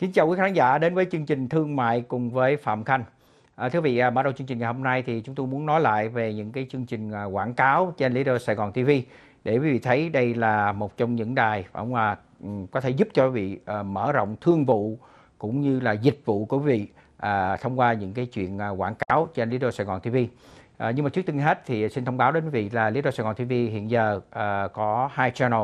Kính chào quý khán giả đến với chương trình thương mại cùng với Phạm Khanh. À, thưa vị, bắt à, đầu chương trình ngày hôm nay thì chúng tôi muốn nói lại về những cái chương trình à, quảng cáo trên Leader Sài Gòn TV để quý vị thấy đây là một trong những đài ông à, ừ, có thể giúp cho quý vị à, mở rộng thương vụ cũng như là dịch vụ của quý vị à, thông qua những cái chuyện à, quảng cáo trên Leader Sài Gòn TV. À, nhưng mà trước tiên hết thì xin thông báo đến quý vị là Leader Sài Gòn TV hiện giờ à, có hai channel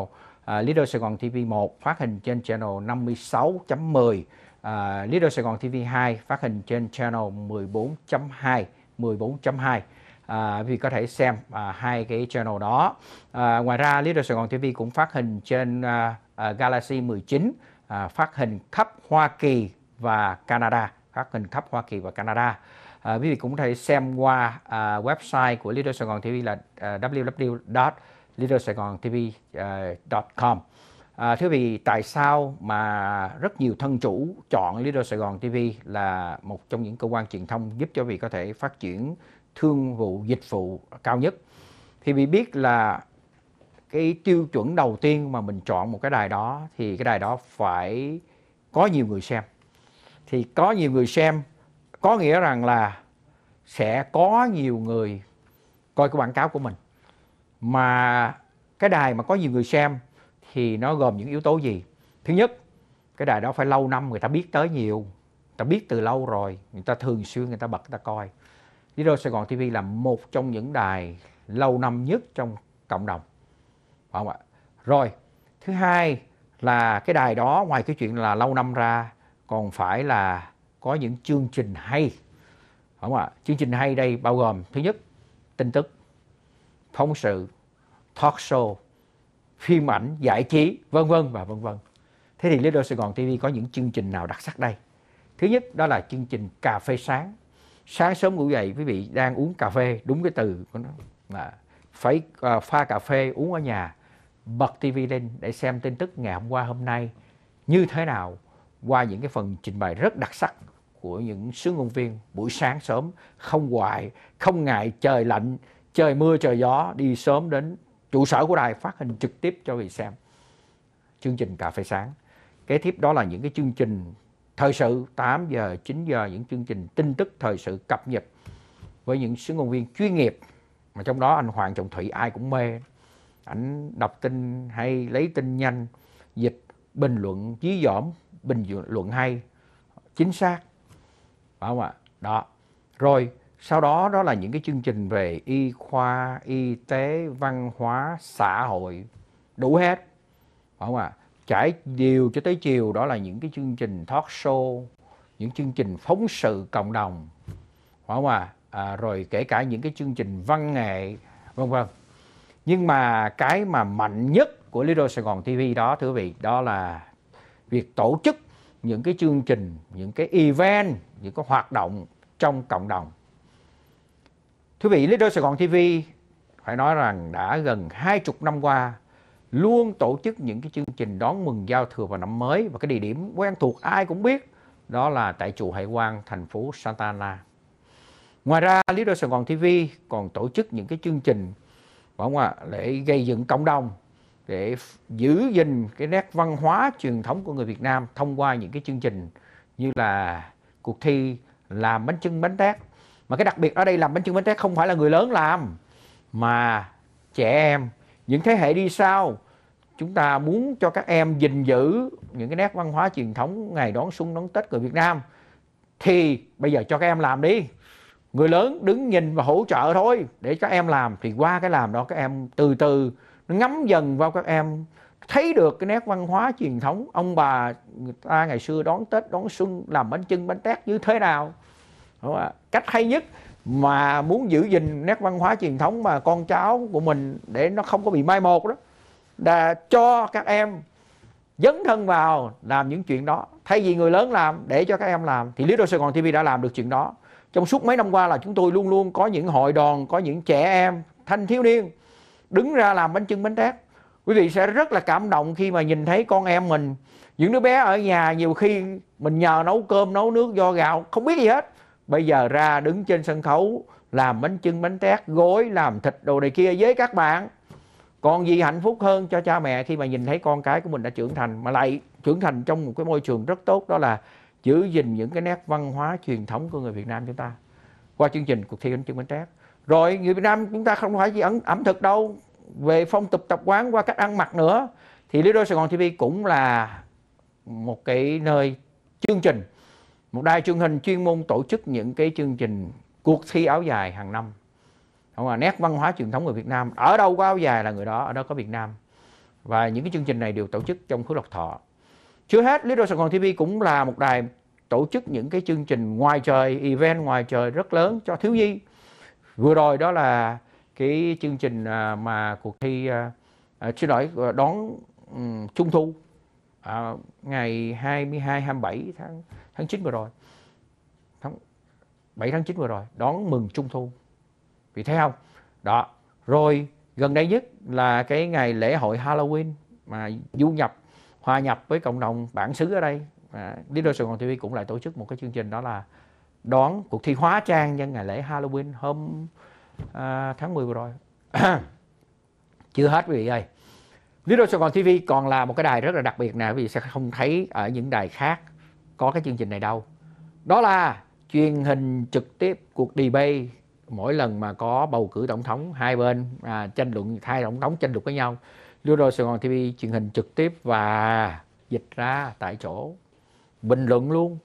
à, Leader Sài Gòn TV 1 phát hình trên channel 56.10, à, Leader Sài Gòn TV 2 phát hình trên channel 14.2, 14.2. À, vì có thể xem à, hai cái channel đó. À, ngoài ra Leader Sài Gòn TV cũng phát hình trên à, à, Galaxy 19, à, phát hình khắp Hoa Kỳ và Canada, phát hình khắp Hoa Kỳ và Canada. À, quý vị cũng có thể xem qua à, website của Leader Sài Gòn TV là à, www leadersaigontv.com. Ờ, à, thưa vị, tại sao mà rất nhiều thân chủ chọn Leader Sài Gòn TV là một trong những cơ quan truyền thông giúp cho vị có thể phát triển thương vụ dịch vụ cao nhất? Thì vị biết là cái tiêu chuẩn đầu tiên mà mình chọn một cái đài đó thì cái đài đó phải có nhiều người xem. Thì có nhiều người xem có nghĩa rằng là sẽ có nhiều người coi cái quảng cáo của mình mà cái đài mà có nhiều người xem thì nó gồm những yếu tố gì thứ nhất cái đài đó phải lâu năm người ta biết tới nhiều người ta biết từ lâu rồi người ta thường xuyên người ta bật người ta coi Radio Sài Gòn TV là một trong những đài lâu năm nhất trong cộng đồng phải không ạ rồi thứ hai là cái đài đó ngoài cái chuyện là lâu năm ra còn phải là có những chương trình hay không ạ chương trình hay đây bao gồm thứ nhất tin tức phóng sự talk show, phim ảnh, giải trí, vân vân và vân vân. Thế thì Lido Sài Gòn TV có những chương trình nào đặc sắc đây? Thứ nhất đó là chương trình cà phê sáng. Sáng sớm ngủ dậy quý vị đang uống cà phê, đúng cái từ của nó là phải uh, ờ, pha cà phê uống ở nhà, bật TV lên để xem tin tức ngày hôm qua hôm nay như thế nào qua những cái phần trình bày rất đặc sắc của những sứ ngôn viên buổi sáng sớm không hoài, không ngại trời lạnh, trời mưa trời gió đi sớm đến trụ sở của đài phát hình trực tiếp cho người xem chương trình cà phê sáng kế tiếp đó là những cái chương trình thời sự 8 giờ 9 giờ những chương trình tin tức thời sự cập nhật với những sứ ngôn viên chuyên nghiệp mà trong đó anh Hoàng Trọng Thụy ai cũng mê ảnh đọc tin hay lấy tin nhanh dịch bình luận dí dỏm bình luận hay chính xác phải không ạ đó rồi sau đó đó là những cái chương trình về y khoa y tế văn hóa xã hội đủ hết phải không ạ à? trải điều cho tới chiều đó là những cái chương trình talk show những chương trình phóng sự cộng đồng phải không ạ à? à, rồi kể cả những cái chương trình văn nghệ vân vân nhưng mà cái mà mạnh nhất của Lido Sài Gòn TV đó thưa quý vị đó là việc tổ chức những cái chương trình những cái event những cái hoạt động trong cộng đồng Thưa vị, Leader Sài Gòn TV phải nói rằng đã gần 20 năm qua luôn tổ chức những cái chương trình đón mừng giao thừa vào năm mới và cái địa điểm quen thuộc ai cũng biết đó là tại chùa Hải Quang, thành phố Santa Ana. Ngoài ra, Leader Sài Gòn TV còn tổ chức những cái chương trình phải không ạ, để gây dựng cộng đồng để giữ gìn cái nét văn hóa truyền thống của người Việt Nam thông qua những cái chương trình như là cuộc thi làm bánh chưng bánh tét mà cái đặc biệt ở đây làm bánh trưng bánh tét không phải là người lớn làm mà trẻ em những thế hệ đi sau chúng ta muốn cho các em gìn giữ những cái nét văn hóa truyền thống ngày đón xuân đón tết của Việt Nam thì bây giờ cho các em làm đi người lớn đứng nhìn và hỗ trợ thôi để các em làm thì qua cái làm đó các em từ từ nó ngắm dần vào các em thấy được cái nét văn hóa truyền thống ông bà người ta ngày xưa đón tết đón xuân làm bánh chưng bánh tét như thế nào đúng không? cách hay nhất mà muốn giữ gìn nét văn hóa truyền thống mà con cháu của mình để nó không có bị mai một đó là cho các em dấn thân vào làm những chuyện đó thay vì người lớn làm để cho các em làm thì Little Sài Gòn TV đã làm được chuyện đó trong suốt mấy năm qua là chúng tôi luôn luôn có những hội đoàn có những trẻ em thanh thiếu niên đứng ra làm bánh chưng bánh tét quý vị sẽ rất là cảm động khi mà nhìn thấy con em mình những đứa bé ở nhà nhiều khi mình nhờ nấu cơm nấu nước do gạo không biết gì hết bây giờ ra đứng trên sân khấu làm bánh chưng bánh tét gối làm thịt đồ này kia với các bạn còn gì hạnh phúc hơn cho cha mẹ khi mà nhìn thấy con cái của mình đã trưởng thành mà lại trưởng thành trong một cái môi trường rất tốt đó là giữ gìn những cái nét văn hóa truyền thống của người Việt Nam chúng ta qua chương trình cuộc thi bánh chưng bánh tét rồi người Việt Nam chúng ta không phải chỉ ẩm, ẩm thực đâu về phong tục tập quán qua cách ăn mặc nữa thì Lido Sài Gòn TV cũng là một cái nơi chương trình một đài truyền hình chuyên môn tổ chức những cái chương trình cuộc thi áo dài hàng năm không à, nét văn hóa truyền thống của Việt Nam ở đâu có áo dài là người đó ở đó có Việt Nam và những cái chương trình này đều tổ chức trong khối lộc thọ chưa hết Lý Đô Sài Gòn TV cũng là một đài tổ chức những cái chương trình ngoài trời event ngoài trời rất lớn cho thiếu nhi vừa rồi đó là cái chương trình à, mà cuộc thi à, à, xin lỗi đón trung thu à, ngày 22 27 tháng tháng 9 vừa rồi. Tháng 7 tháng 9 vừa rồi đón mừng trung thu. Vì thấy không? Đó. Rồi gần đây nhất là cái ngày lễ hội Halloween mà du nhập hòa nhập với cộng đồng bản xứ ở đây à, đôi Sài Gòn TV cũng lại tổ chức một cái chương trình đó là đón cuộc thi hóa trang nhân ngày lễ Halloween hôm à, tháng 10 vừa rồi chưa hết quý vị ơi Little Sài Gòn TV còn là một cái đài rất là đặc biệt nè vì sẽ không thấy ở những đài khác có cái chương trình này đâu. Đó là truyền hình trực tiếp cuộc debate mỗi lần mà có bầu cử tổng thống hai bên à, tranh luận hai tổng thống tranh luận với nhau. Little Sài Gòn TV truyền hình trực tiếp và dịch ra tại chỗ bình luận luôn.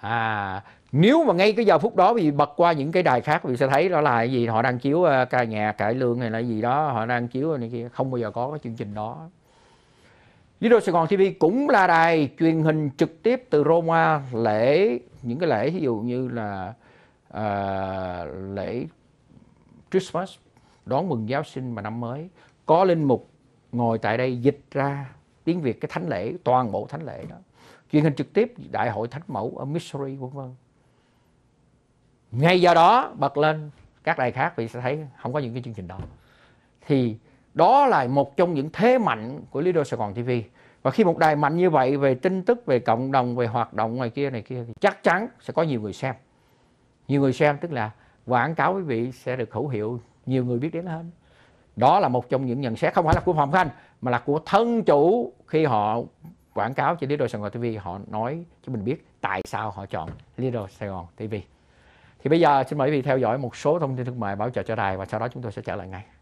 À, nếu mà ngay cái giờ phút đó vì bật qua những cái đài khác vì sẽ thấy đó là gì họ đang chiếu ờ, ca nhạc cải lương hay là gì đó họ đang chiếu này kia không bao giờ có cái chương trình đó Video Sài Gòn TV cũng là đài truyền hình trực tiếp từ Roma lễ những cái lễ ví dụ như là uh, lễ Christmas đón mừng Giáng sinh và năm mới có linh mục ngồi tại đây dịch ra tiếng Việt cái thánh lễ toàn bộ thánh lễ đó truyền hình trực tiếp đại hội thánh mẫu ở Missouri vân vân ngay do đó bật lên các đài khác vì sẽ thấy không có những cái chương trình đó thì đó là một trong những thế mạnh của Lido Sài Gòn TV và khi một đài mạnh như vậy về tin tức về cộng đồng về hoạt động ngoài kia này kia thì chắc chắn sẽ có nhiều người xem nhiều người xem tức là quảng cáo quý vị sẽ được khẩu hiệu nhiều người biết đến hơn đó là một trong những nhận xét không phải là của Phạm Khanh mà là của thân chủ khi họ quảng cáo trên Lido Sài Gòn TV họ nói cho mình biết tại sao họ chọn Lido Sài Gòn TV thì bây giờ xin mời quý vị theo dõi một số thông tin thương mại bảo trợ cho đài và sau đó chúng tôi sẽ trở lại ngay.